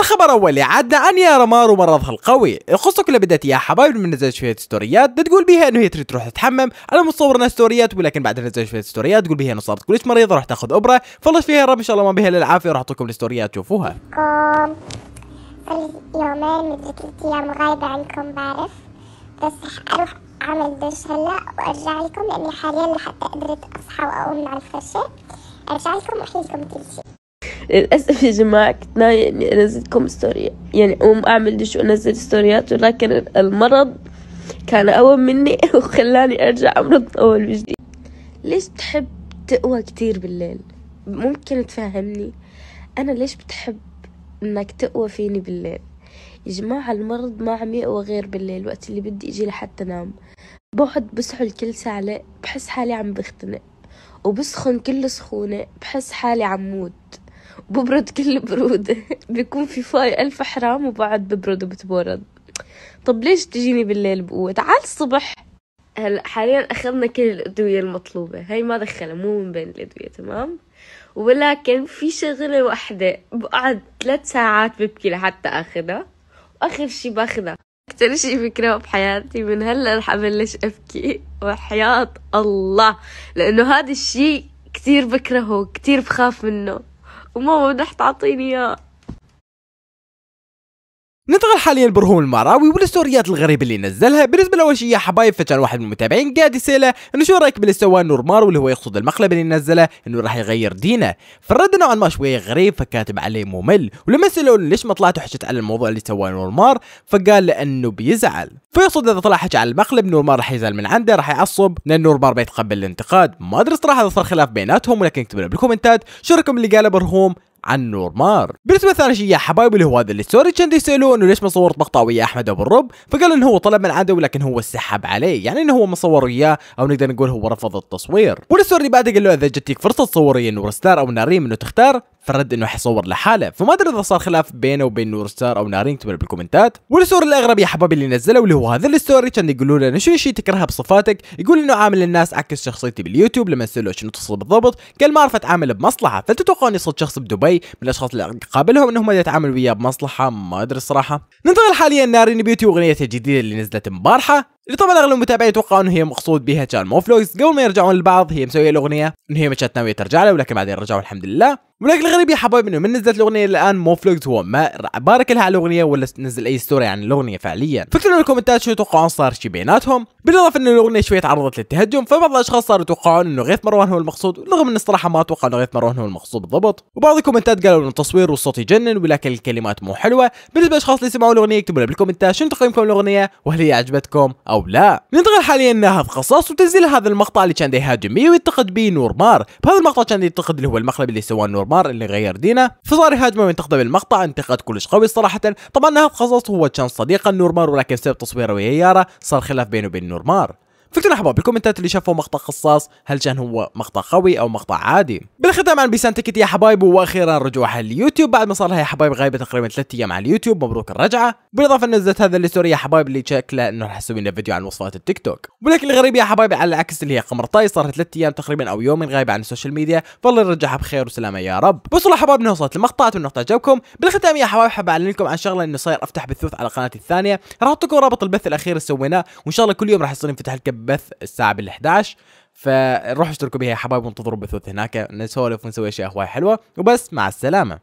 الخبر الاول عادنا انيا رمارو مرضها القوي يخص كل بدات يا حبايب من نزلت شويه ستوريات بتقول بيها انه هي تريد تروح تتحمم انا مصور انها ستوريات ولكن بعد نزلت شويه ستوريات تقول بيها انه صارت كلش مريضه راح تاخذ ابره فالله فيها رب ان شاء الله ما بيها الا العافيه راح اعطيكم الستوريات تشوفوها صار يومين مدري ثلاث ايام غايبه عنكم بعرف بس اروح اعمل دش هلا وارجع لكم لاني حاليا لحتى قدرت اصحى واقوم على الفرشه ارجع لكم واحكي لكم كل شيء للأسف يا جماعة كنت ناوية إني أنزلكم ستوري يعني أقوم أعمل دش وأنزل ستوريات ولكن المرض كان أقوى مني وخلاني أرجع أمرض أول وجديد ليش بتحب تقوى كتير بالليل ممكن تفهمني أنا ليش بتحب إنك تقوى فيني بالليل يا جماعة المرض ما عم يقوى غير بالليل وقت اللي بدي أجي لحتى أنام بقعد بسحل كل ساعة بحس حالي عم بختنق وبسخن كل سخونة بحس حالي عم موت ببرد كل برودة بيكون في فاي ألف حرام وبعد ببرد وبتبرد طب ليش تجيني بالليل بقوة تعال الصبح هلا حاليا اخذنا كل الادويه المطلوبه هي ما دخلها مو من بين الادويه تمام ولكن في شغله واحده بقعد ثلاث ساعات ببكي لحتى اخذها واخر شي باخذها اكثر شي بكرهه بحياتي من هلا رح ابلش ابكي وحياه الله لانه هذا الشي كتير بكرهه كتير بخاف منه وماما بدها تعطيني اياه نتغل حاليا لبرهوم المراوي والستوريات الغريبه اللي نزلها بالنسبه لاول شيء يا حبايب فكان واحد من المتابعين قاعد يساله انه شو رايك باللي سواه نور مارو هو يقصد المقلب اللي نزله انه راح يغير دينه فرد نوعا ما شويه غريب فكاتب عليه ممل ولما سالوه ليش ما طلعت وحكيت على الموضوع اللي سواه نور مار فقال لانه بيزعل فيقصد اذا طلع حكى على المقلب نور مار راح يزعل من عنده راح يعصب لان نور مار بيتقبل الانتقاد ما ادري صراحه اذا صار خلاف بيناتهم ولكن اكتبوا بالكومنتات شو رايكم اللي قاله برهوم عن نور مار بالنسبه لثاني شيء يا حبايبي اللي هو هذا الستوري كان يسالوه انه ليش ما صورت مقطع ويا احمد ابو الرب فقال انه هو طلب من عدو لكن هو سحب عليه يعني انه هو ما صور وياه او نقدر نقول هو رفض التصوير والستوري بعد قال له اذا جتك فرصه تصور ويا نور ستار او ناريم انه تختار فرد انه حيصور لحاله فما ادري اذا صار خلاف بينه وبين نور ستار او نارين اكتبوا بالكومنتات والستوري الاغرب يا حبابي اللي نزله واللي هو هذا الستوري كان يقولوا له شو الشيء تكرهه بصفاتك يقول انه عامل الناس عكس شخصيتي باليوتيوب لما سألوه شنو تصير بالضبط قال ما اعرف اتعامل بمصلحه فتتوقع اني صرت شخص بدبي من الاشخاص اللي قابلهم انهم يتعاملوا وياه بمصلحه ما ادري الصراحه ننتقل حاليا نارين بيوتي واغنيتها الجديده اللي نزلت امبارحه اللي طبعا اغلب المتابعين يتوقعوا انه هي مقصود بها كان موفلوجز قبل ما يرجعون لبعض هي مسويه الاغنيه انه هي ما كانت ناويه ترجع له ولكن بعدين رجعوا الحمد لله ولكن الغريب يا حبايب انه من نزلت الاغنيه الان موفلوجز هو ما بارك لها على الاغنيه ولا نزل اي ستوري عن الاغنيه فعليا فكروا الكومنتات شو تتوقعون صار شي بيناتهم بالاضافه انه الاغنيه شويه تعرضت للتهجم فبعض الاشخاص صاروا يتوقعون انه غيث مروان هو المقصود رغم ان الصراحه ما اتوقع انه غيث مروان هو المقصود بالضبط وبعض الكومنتات قالوا انه التصوير والصوت يجنن ولكن الكلمات مو حلوه بالنسبه للاشخاص اللي سمعوا الاغنيه اكتبوا لنا بالكومنتات شنو تقييمكم الاغنيه وهل هي عجبتكم او أو لا ننتقل حاليا لنهض قصص وتنزيل هذا المقطع اللي كان يهاجمي وينتقد به نورمار بهذا المقطع كان ينتقد اللي هو المقلب اللي سواه نورمار اللي غير دينه فصار يهاجمه وينتقده بالمقطع انتقاد كلش قوي صراحة طبعا نهف قصص هو كان صديقا نورمار ولكن بسبب تصويره ويا يارا صار خلاف بينه وبين نورمار فكتبوا احباب بالكومنتات اللي شافوا مقطع قصاص هل كان هو مقطع قوي او مقطع عادي بالختام عن بيسان تكت يا حبايب واخيرا رجوعها لليوتيوب بعد ما صار لها يا حبايب غايبه تقريبا 3 ايام على اليوتيوب مبروك الرجعه بالاضافه نزلت هذا الستوري يا حبايب اللي شكله انه راح اسوي لنا فيديو عن وصفات التيك توك ولكن الغريب يا حبايب على العكس اللي هي قمر طاي صارت 3 ايام تقريبا او يومين غايبه عن السوشيال ميديا فالله يرجعها بخير وسلامه يا رب بصوا يا حبايب انه وصلت المقطع اتمنى المقطع بالختام يا حبايب حاب اعلن لكم عن شغله انه صاير افتح بثوث على قناتي الثانيه راح لكم رابط البث الاخير اللي سويناه وان شاء الله كل يوم راح يصير ينفتح الكب بث الساعه بال 11 فروحوا اشتركوا بها يا حبايب وانتظروا بثوث هناك نسولف ونسوي اشياء هواي حلوه وبس مع السلامه